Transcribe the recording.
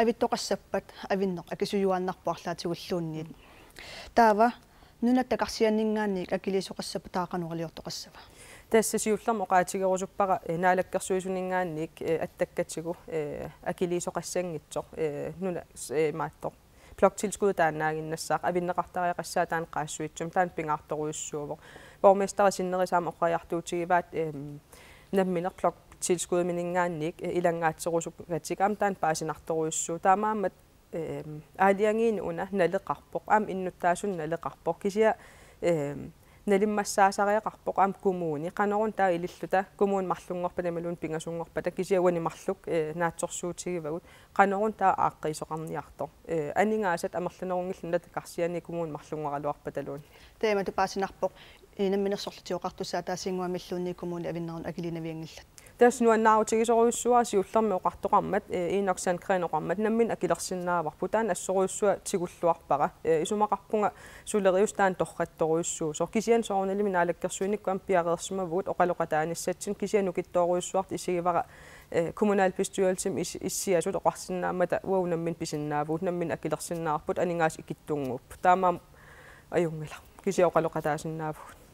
авиттоқассаппат авиннеқ акисуюааннарпуарлаатигуллуунниит таава нунаттақарсианнингаанник акилисоқассапа таақануғалиортоқассава тассасиуллармо qaatigerusuppara наалаккерсуисунингаанник аттаккатсигу акилисоқассангитсоқ нуна мааттоқ плокtilskuddet таанаагиннассаақ авиннеқартариақассаа таан қаассуитсум таан пингаарторуиссуувоқ борместери синнерисаама оққариартуутигиваат намминер плок tilskud, men ikke engang ikke. Ilangaatsorusuk vatikam, der er en basinartorussu. Der er meget med алиангин уна налеқарпоқ ам иннуттаасун налеқарпоқ кисия налиммассаасариақарпоқ ам кумууни қанорун таа илиллута кумуун марлунгорпа тамалуун пингасунгорпата кисия уани марлук э, наатсорсуутигивагут қанорун таа ааққисоқарниартор э, анингаасат амерлунерунгиллуна такарсиани кумуун марлунгоралуарпа талуун таама тупаасинарпоқ инамминерсорлутиоқартусаа таасингуамиллуунни кумууни авиннерун акилинавиангиллат tässä nuo kreen minä nautsikin soruissua siullamme oqartoqarmat iinarsan kreenoqarmat nammin akilersinnaavarpu taan assoruissua tikulluarpara isumaqarpunga sulerius taan torrattoruissuu so kisian sorunalimin aalakkersuinnikkuan piareersimavut oqaloqataanissaatsin kisian ukittoruissuart isigivara kommunalbestyrelsim issiasut oqarsinnaammata uaunammin pisinnaavuut nammin akilersinnaarput aningaas ikittunguup taamaam ajungila kisia oqaloqataasinnaavut